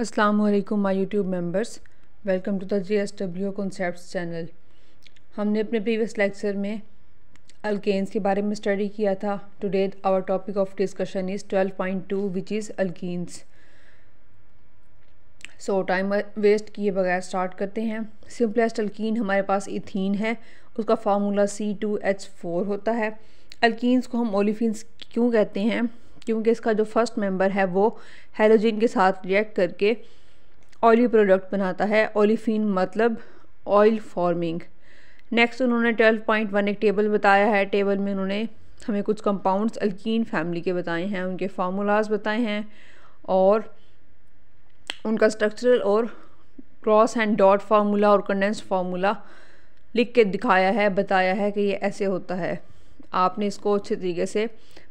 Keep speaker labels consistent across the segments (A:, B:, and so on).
A: Aslam my YouTube members welcome to the G S W concept channel हमने अपने previous lecture में alkanes के बारे में स्टडी किया था today our topic of discussion is 12.2 point two which is alkenes so time waste किए बगैर स्टार्ट करते हैं सिंपलेस्ट अल्कीन हमारे पास इथीन है उसका formula C two H four होता है अल्किन्स को हम ओलिफिन क्यों कहते हैं क्योंकि इसका जो फर्स्ट मेंबर है वो हेलोजिन के साथ रिएक्ट करके ऑयली प्रोडक्ट बनाता है ओलिफिन मतलब ऑयल फॉर्मिंग नेक्स्ट उन्होंने 12.1 एक टेबल बताया है टेबल में उन्होंने हमें कुछ कंपाउंड्स अल्कीन फैमिली के बताए हैं उनके फार्मूलाज बताए हैं और उनका स्ट्रक्चरल और क्रॉस एंड डॉट फार्मूला और कंडेंस फार्मूला लिख के दिखाया है बताया है कि ये ऐसे होता है आपने इसको अच्छे तरीके से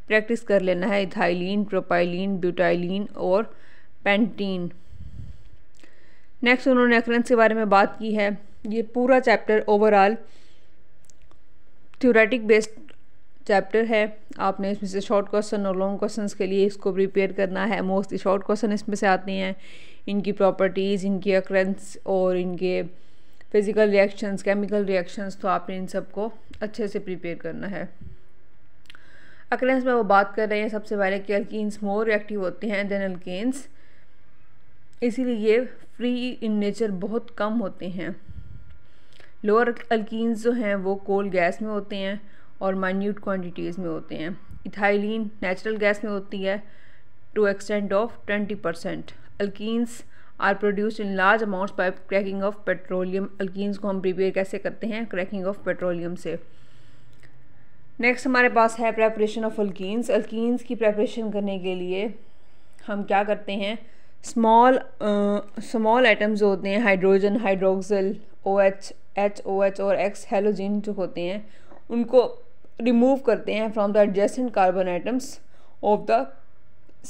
A: प्रैक्टिस कर लेना है इथाइलिन प्रोपाइलिन ब्यूटाइलिन और पेंटीन नेक्स्ट उन्होंने एक्रेंस के बारे में बात की है ये पूरा chapter overall theoretic based chapter है आपने इसमें से शॉर्ट क्वेश्चन और लॉन्ग क्वेश्चन के लिए इसको प्रिपेयर करना है मोस्टली शॉर्ट क्वेश्चन इसमें से आते हैं इनकी प्रॉपर्टीज़ इनकी अक्रेंस और इनके फिज़िकल रिएक्शंस केमिकल रिएक्शंस तो आपने इन सबको अच्छे से प्रिपेयर करना है अक्रेंस में वो बात कर रहे हैं सबसे पहले कि अल्किन्स मोर रिएक्टिव होते हैं देन अल्केन्स इसीलिए फ्री इन नेचर बहुत कम होते हैं लोअर अल्किन्स जो हैं वो कोल गैस में होते हैं और माइन्यूट क्वान्टिटीज़ में होते हैं इथाइलिन नेचुरल गैस में होती है to extent of twenty percent alkenes are produce in large amounts by cracking of petroleum alkenes को हम प्रिपेयर कैसे करते हैं क्रैकिंग ऑफ पेट्रोलियम से नेक्स्ट हमारे पास है प्रेपरेशन ऑफ अल्कीन्स अल्कीन्स की प्रेपरेशन करने के लिए हम क्या करते हैं स्मॉल स्मॉल आइटम्स होते हैं hydrogen hydroxyl O H H O H और एक्स हेलोजिन जो होते हैं उनको रिमूव करते हैं from the adjacent carbon items of the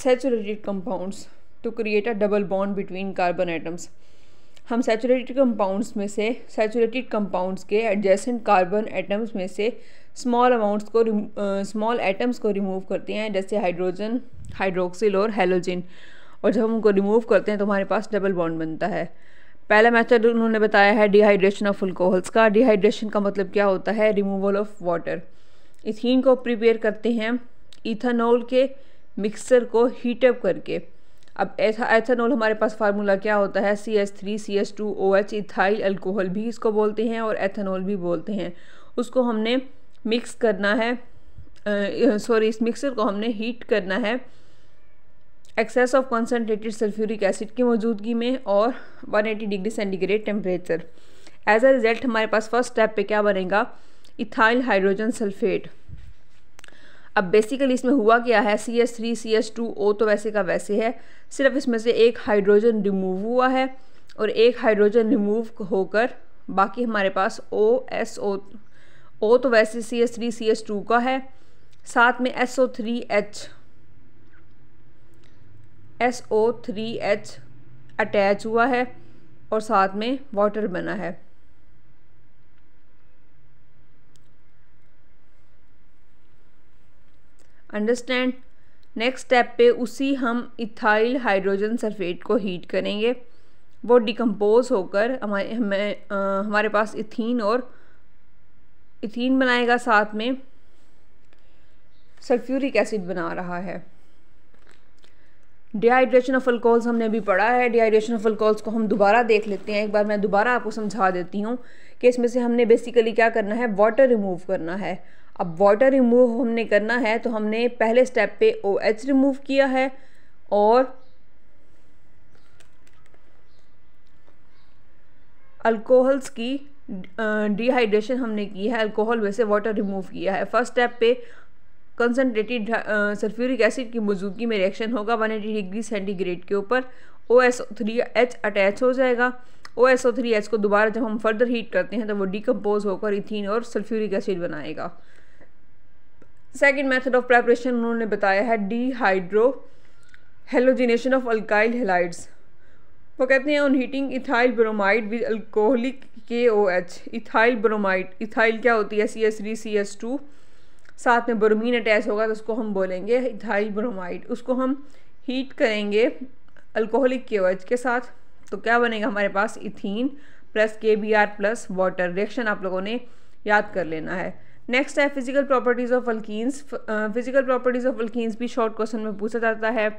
A: saturated compounds to create a double bond between carbon items हम सैचुरेटेड कंपाउंड्स में से सैचुरेटेड कंपाउंड्स के एडजेसेंट कार्बन एटम्स में से स्मॉल अमाउंट्स को स्मॉल एटम्स uh, को रिमूव करते हैं जैसे हाइड्रोजन हाइड्रोक्सिल और हेलोजिन और जब हम उनको रिमूव करते हैं तो हमारे पास डबल बॉन्ड बनता है पहला मेथड उन्होंने बताया है डिहाइड्रेशन ऑफ अल्कोहल्स का डिहाइड्रेशन का मतलब क्या होता है रिमूवल ऑफ वाटर इथिन को प्रिपेयर करते हैं इथानोल के मिक्सर को हीटअप करके अब ऐसा एथेनॉल हमारे पास फार्मूला क्या होता है C S three C S two O H ethyl alcohol भी इसको बोलते हैं और एथेनॉल भी बोलते हैं उसको हमने मिक्स करना है सॉरी इस मिक्सर को हमने हीट करना है excess of concentrated sulphuric acid की मौजूदगी में और 180 degree centigrade temperature as a result हमारे पास फर्स्ट स्टेप पे क्या बनेगा इथाइल हाइड्रोजन सल्फेट अब बेसिकली इसमें हुआ क्या है C S three C S two O तो वैसे का वैसे है सिर्फ इसमें से एक हाइड्रोजन रिमूव हुआ है और एक हाइड्रोजन रिमूव होकर बाकी हमारे पास ओ एस ओ ओ तो वैसे C S three C S two का है साथ में S O three H S O three H attach हुआ है और साथ में वाटर बना है अंडरस्टैंड नेक्स्ट स्टेप पे उसी हम इथाइल हाइड्रोजन सल्फेट को हीट करेंगे वो डिकम्पोज होकर हमारे हमें आ, हमारे पास इथीन और इथीन बनाएगा साथ में सल्फ्यूरिक एसिड बना रहा है डिहाइड्रेशन ऑफ अल्कोहल्स हमने अभी पढ़ा है डिहाइड्रेशन ऑफ अल्कोहल्स को हम दोबारा देख लेते हैं एक बार मैं दोबारा आपको समझा देती हूँ कि इसमें से हमने बेसिकली क्या करना है वाटर रिमूव करना है अब वाटर रिमूव हमने करना है तो हमने पहले स्टेप पे ओ OH रिमूव किया है और अल्कोहल्स की डिहाइड्रेशन हमने की है अल्कोहल में से वाटर रिमूव किया है फर्स्ट स्टेप पे कंसनट्रेटेड सल्फ्यूरिक एसिड की मौजूदगी में रिएक्शन होगा 180 डिग्री सेंटीग्रेड के ऊपर O S three H attach हो जाएगा O S O three H को दोबारा जब हम फर्दर हीट करते हैं तो वो डिकम्पोज होकर इथीन और सल्फ्यूरिक एसिड बनाएगा सेकेंड मैथड ऑफ प्रेपरेशन उन्होंने बताया है dehydrohalogenation of alkyl halides वो कहते हैं on heating ethyl bromide with alcoholic K O H ethyl bromide ethyl क्या होती है C S three C S two साथ में ब्रोमीन अटैच होगा तो उसको हम बोलेंगे इथाइल ब्रोमाइड उसको हम हीट करेंगे अल्कोहलिक के ओ एच के साथ तो क्या बनेगा हमारे पास ethene plus K B R plus water reaction आप लोगों ने याद कर लेना है नेक्स्ट है physical properties of alkenes physical properties of alkenes भी शॉर्ट क्वेश्चन में पूछा जाता है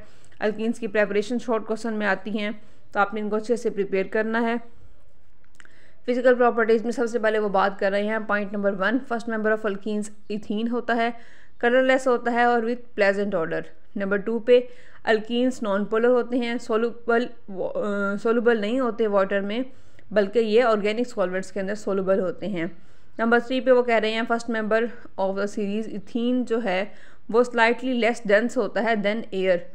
A: अल्किन्स की प्रेपरेशन शॉर्ट क्वेश्चन में आती हैं तो आपने इनको अच्छे से प्रिपेयर करना है फिजिकल प्रॉपर्टीज़ में सबसे पहले वो बात कर रहे हैं point number one first member of alkenes ethene होता है कलरलेस होता है और with pleasant order number two पे अल्कीन्स नॉन पोलर होते हैं सोलूबल सोलूबल uh, नहीं होते वाटर में बल्कि ये ऑर्गेनिक सॉल्वेंट्स के अंदर सोलूबल होते हैं नंबर थ्री पे वो कह रहे हैं first member of the series ethene जो है वो स्लाइटली लेस डेंस होता है देन एयर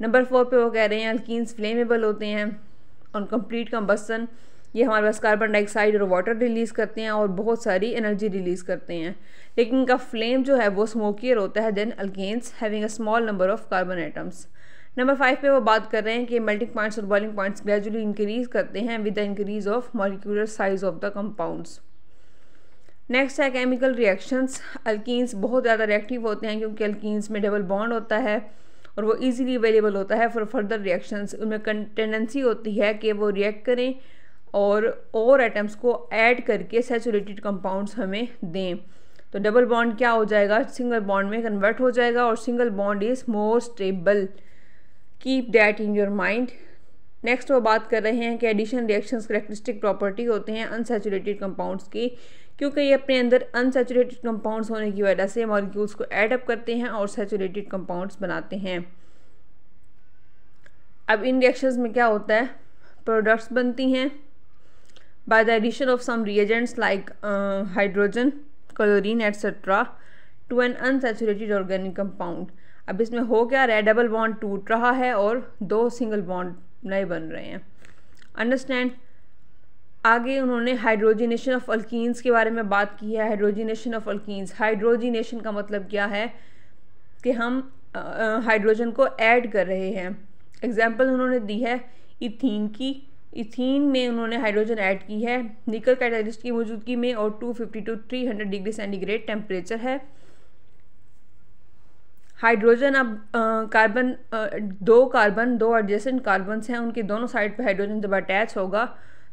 A: नंबर फोर पे वो कह रहे हैं अल्किन्स फ्लेमेबल होते हैं ऑन कंप्लीट कम्बसन ये हमारे पास कार्बन डाइऑक्साइड और वाटर रिलीज़ करते हैं और बहुत सारी एनर्जी रिलीज़ करते हैं लेकिन इनका फ्लेम जो है वो स्मोकियर होता है than alkanes having a small number of carbon atoms number five पे वो बात कर रहे हैं कि मेल्टिंग पॉइंट्स और बॉइलिंग पॉइंट्स ग्रेजुअली इंक्रीज़ करते हैं with the increase of molecular size of the compounds next है केमिकल रिएक्शंस अल्किन्स बहुत ज़्यादा रिएक्टिव होते हैं क्योंकि अल्किन्स में डबल बॉन्ड होता है और वो इजीली अवेलेबल होता है फॉर फर्दर रिएक्शंस उनमें टेंडेंसी होती है कि वो रिएक्ट करें और और एटम्स को ऐड करके सेचुरेटेड कंपाउंड्स हमें दें तो डबल बॉन्ड क्या हो जाएगा सिंगल बॉन्ड में कन्वर्ट हो जाएगा और single bond is more stable keep that in your mind next वो बात कर रहे हैं कि एडिशन रिएक्शंस करेक्टरिस्टिक प्रॉपर्टी होते हैं अनसेचुरेटेड कंपाउंड्स की क्योंकि ये अपने अंदर अनसेचुरेटेड कंपाउंड्स होने की वजह से मॉलिक्यूल्स को एडअप करते हैं और सेचुरेटेड कंपाउंड्स बनाते हैं अब इन रिएक्शंस में क्या होता है प्रोडक्ट्स बनती हैं by the addition of some reagents like hydrogen chlorine etcetera to an unsaturated organic compound अब इसमें हो क्या रहा है डबल बॉन्ड टूट रहा है और दो सिंगल बॉन्ड नए बन रहे हैं अंडरस्टैंड आगे उन्होंने हाइड्रोजिनेशन ऑफ अल्कीन्स के बारे में बात की है हाइड्रोजिनेशन ऑफ अल्कीन्स हाइड्रोजिनेशन का मतलब क्या है कि हम हाइड्रोजन को ऐड कर रहे हैं एग्जाम्पल उन्होंने दी है इथीन की इथीन में उन्होंने हाइड्रोजन ऐड की है निकल कैटलिस्ट की मौजूदगी में और 250 टू 300 डिग्री सेंटीग्रेड टेम्परेचर है हाइड्रोजन अब कार्बन दो कार्बन दो एडजेसेंट कार्बन्स हैं उनके दोनों साइड पर हाइड्रोजन जब अटैच होगा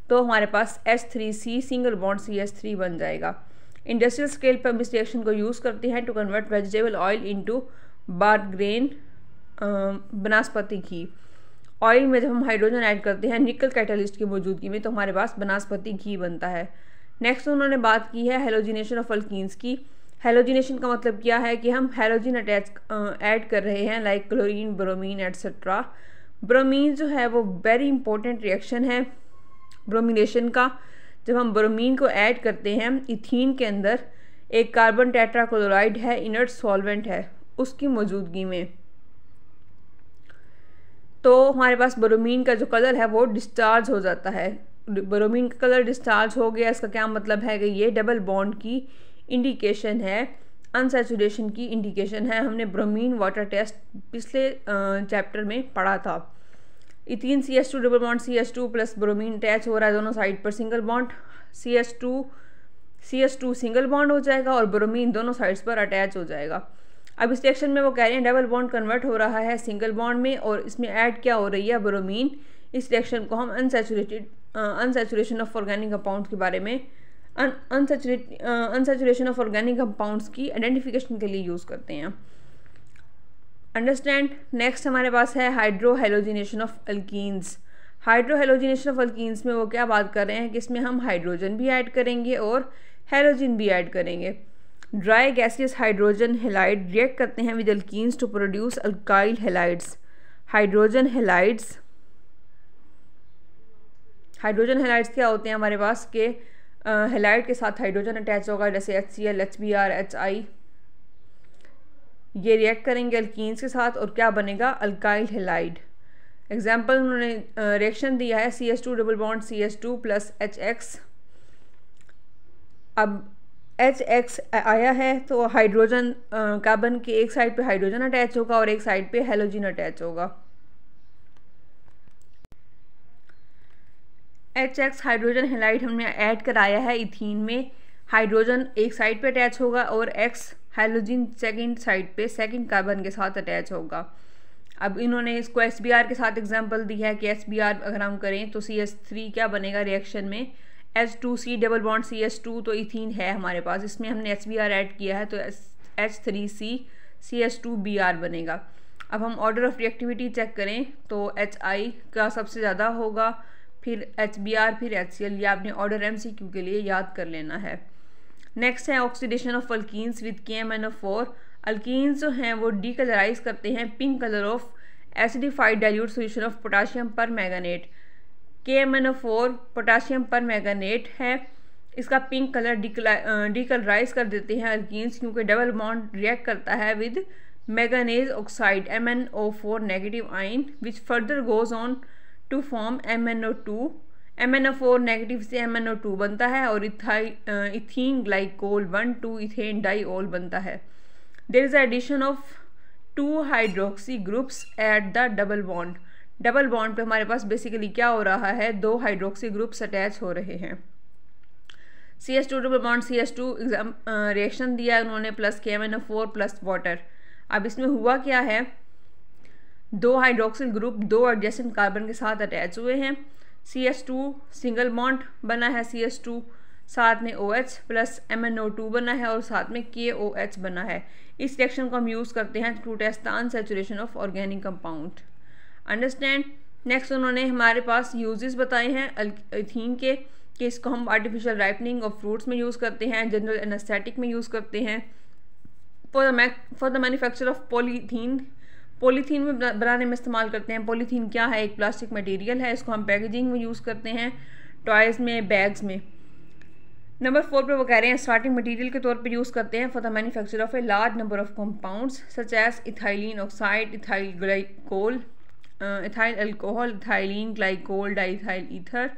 A: तो हमारे पास H three C single bond C S three बन जाएगा इंडस्ट्रियल स्केल पर हम इस रिएक्शन को यूज़ करते हैं to convert vegetable oil into बार ग्रेन बनस्पति घी ऑयल में जब हम हाइड्रोजन ऐड करते हैं निकल कैटलिस्ट की मौजूदगी में तो हमारे पास बनस्पति घी बनता है नेक्स्ट उन्होंने बात की है हेलोजिनेशन ऑफ अल्किस की हेलोजिनेशन का मतलब क्या है कि हम हेलोजिन अटैच ऐड कर रहे हैं like chlorine bromine etcetera bromine जो है वो वेरी इंपॉर्टेंट रिएक्शन है ब्रोमिनेशन का जब हम ब्रोमीन को ऐड करते हैं इथीन के अंदर एक कार्बन टेट्राक्लोराइड है इनर्ट सॉल्वेंट है उसकी मौजूदगी में तो हमारे पास ब्रोमीन का जो कलर है वो डिस्चार्ज हो जाता है ब्रोमीन का कलर डिस्चार्ज हो गया इसका क्या मतलब है कि ये डबल बॉन्ड की इंडिकेशन है अनसेचुरेशन की इंडिकेशन है हमने ब्रोमीन वाटर टेस्ट पिछले चैप्टर में पढ़ा था तीन C S two double bond C S two plus bromine attach हो रहा है दोनों साइड पर single bond C S two C S two single bond हो जाएगा और ब्रोमीन दोनों साइड्स पर अटैच हो जाएगा अब इस रिएक्शन में वो कह रहे हैं डबल बॉन्ड कन्वर्ट हो रहा है सिंगल बॉन्ड में और इसमें ऐड क्या हो रही है ब्रोमीन इस रिएक्शन को हम unsaturated unsaturation of organic compound के बारे में unsaturate unsaturation of organic compounds की आइडेंटिफिकेशन के लिए यूज़ करते हैं अंडरस्टैंड नेक्स्ट हमारे पास है hydrohalogenation of alkenes hydrohalogenation of alkenes में वो क्या बात कर रहे हैं कि इसमें हम हाइड्रोजन भी ऐड करेंगे और हेलोजिन भी ऐड करेंगे dry gaseous hydrogen halide react करते हैं with alkenes to produce alkyl halides hydrogen halides hydrogen halides क्या होते हैं हमारे पास के हेलाइड के साथ हाइड्रोजन अटैच होगा जैसे H C L H B R H I ये रिएक्ट करेंगे अल्किन्स के साथ और क्या बनेगा अल्काइल हेलाइड एग्जाम्पल उन्होंने रिएक्शन दिया है C S two double bond C S two plus H X अब एच एक्स आया है तो हाइड्रोजन कार्बन के एक साइड पे हाइड्रोजन अटैच होगा और एक साइड पे हेलोजन अटैच होगा एच एक्स हाइड्रोजन हेलाइड हमने ऐड कराया है इथीन में हाइड्रोजन एक साइड पे अटैच होगा और एक्स हाइलोजिन सेकेंड साइड पे सेकेंड कार्बन के साथ अटैच होगा अब इन्होंने इसको एस के साथ एग्जाम्पल दी है कि एस अगर हम करें तो सी क्या बनेगा रिएक्शन में H two C double bond C S two तो इथीन है हमारे पास इसमें हमने एस एड किया है तो H three C C S two B R बनेगा अब हम ऑर्डर ऑफ रिएक्टिविटी चेक करें तो एच आई का सबसे ज़्यादा होगा फिर एच बी आर फिर एच सी एल ये आपने ऑर्डर एम सी क्यू के लिए याद कर लेना है नेक्स्ट है oxidation of alkenes with K M N O four अल्कीस जो हैं वो डीकलराइज करते हैं pink colour of acidified dilute solution of potassium permanganate K M N O four potassium permanganate है इसका पिंक कलर डीकलराइज कर देते हैं अल्कीन्स क्योंकि डबल बॉन्ड रिएक्ट करता है with manganese oxide M N O four negative ion which further goes on to form M N O two M N O four negative से M N O two बनता है और इथाई ethene glycol one two ethane diol बनता है there is addition of two hydroxy groups at the double bond double bond पे हमारे पास basically क्या हो रहा है दो हाइड्रोक्सी ग्रुप्स अटैच हो रहे हैं C S two double bond C S two exam reaction दिया उन्होंने plus K M N O four plus water अब इसमें हुआ क्या है दो हाइड्रोक्सिल ग्रुप दो एडजेसेंट कार्बन के साथ अटैच हुए हैं C S two single bond बना है सी एस टू साथ में O H plus M N O two बना है और साथ में के ओ एच बना है इस रिएक्शन को हम यूज़ करते हैं to test the unsaturation of organic compound understand next उन्होंने हमारे पास यूजेस बताए हैं इथीन के कि इसको हम आर्टिफिशियल राइपनिंग ऑफ फ्रूट्स में यूज़ करते हैं जनरल एनास्थेटिक में यूज़ करते हैं for the for the manufacture of polythene polythene में बनाने में इस्तेमाल करते हैं पॉलीथीन क्या है एक प्लास्टिक मटेरियल है इसको हम पैकेजिंग में यूज़ करते हैं टॉयज़ में बैग्स में नंबर फोर पर वो कह रहे हैं स्टार्टिंग मटेरियल के तौर पर यूज़ करते हैं for the manufacture of a large number of compounds such as ethylene oxide ethyl glycol ethyl alcohol ethylene glycol diethyl ether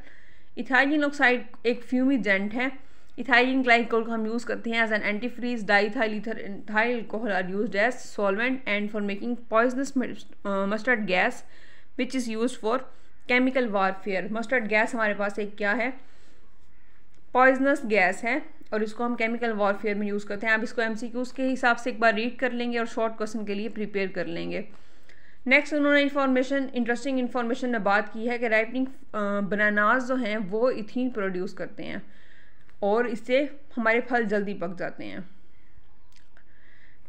A: ethylene oxide एक फ्यूमीजेंट है इथाइलिन ग्लाइकोल को हम यूज़ करते हैं as an antifreeze diethyl ether ethyl alcohol are use as solvent and for making poisonous mustard gas which is use for chemical warfare mustard gas हमारे पास एक क्या है पॉइजनस गैस है और इसको हम केमिकल वारफेयर में यूज़ करते हैं आप इसको एम के हिसाब से एक बार रीड कर लेंगे और शॉर्ट क्वेश्चन के लिए प्रिपेयर कर लेंगे नेक्स्ट उन्होंने इन्फॉर्मेशन इंटरेस्टिंग इन्फॉर्मेशन में बात की है कि राइपनिंग बनानाज uh, जो हैं वो इथीन प्रोड्यूस करते हैं और इससे हमारे फल जल्दी पक जाते हैं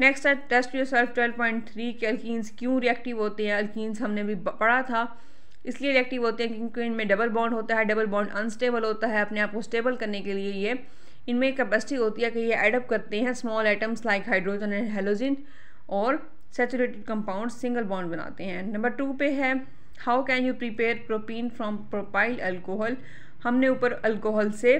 A: नेक्स्ट है test yourself twelve point three के अल्किन्स क्यों रिएक्टिव होते हैं अल्किन्स हमने भी पढ़ा था इसलिए रिएक्टिव होते हैं क्योंकि इनमें डबल बॉन्ड होता है डबल बॉन्ड अनस्टेबल होता है अपने आप को स्टेबल करने के लिए ये इनमें कैपेसिटी होती है कि ये एडअप करते हैं small items like hydrogen and halogen और सेचुरेटेड कंपाउंड सिंगल बॉन्ड बनाते हैं नंबर टू पे है how can you prepare propene from propyl alcohol हमने ऊपर अल्कोहल से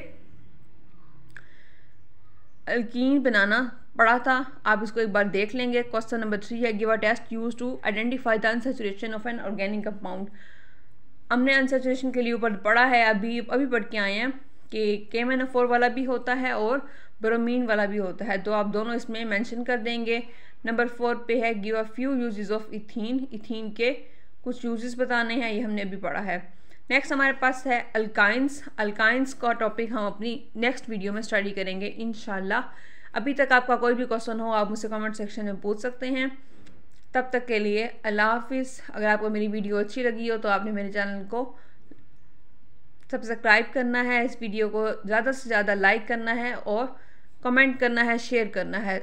A: अल्कीन बनाना पढ़ा था आप इसको एक बार देख लेंगे क्वेश्चन नंबर थ्री है give a test use to identify the unsaturation of an organic compound हमने अनसेचुरेशन के लिए ऊपर पढ़ा है अभी अभी पढ़ के आए हैं कि ओ फोर वाला भी होता है और ब्रोमीन वाला भी होता है तो आप दोनों इसमें मैंशन कर देंगे नंबर फोर पे है give a few uses of ethene ethene के कुछ यूजेस बताने हैं ये हमने अभी पढ़ा है नेक्स्ट हमारे पास है अल्काइंस अल्काइंस का टॉपिक हम अपनी नेक्स्ट वीडियो में स्टडी करेंगे इन अभी तक आपका कोई भी क्वेश्चन हो आप मुझसे कमेंट सेक्शन में पूछ सकते हैं तब तक के लिए अल्लाह हाफिज़ अगर आपको मेरी वीडियो अच्छी लगी हो तो आपने मेरे चैनल को सब्सक्राइब करना है इस वीडियो को ज़्यादा से ज़्यादा लाइक करना है और कमेंट करना है शेयर करना है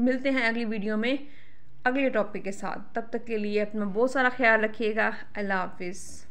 A: मिलते हैं अगली वीडियो में अगले टॉपिक के साथ तब तक के लिए अपना बहुत सारा ख्याल रखिएगा अल्लाह हाफिज़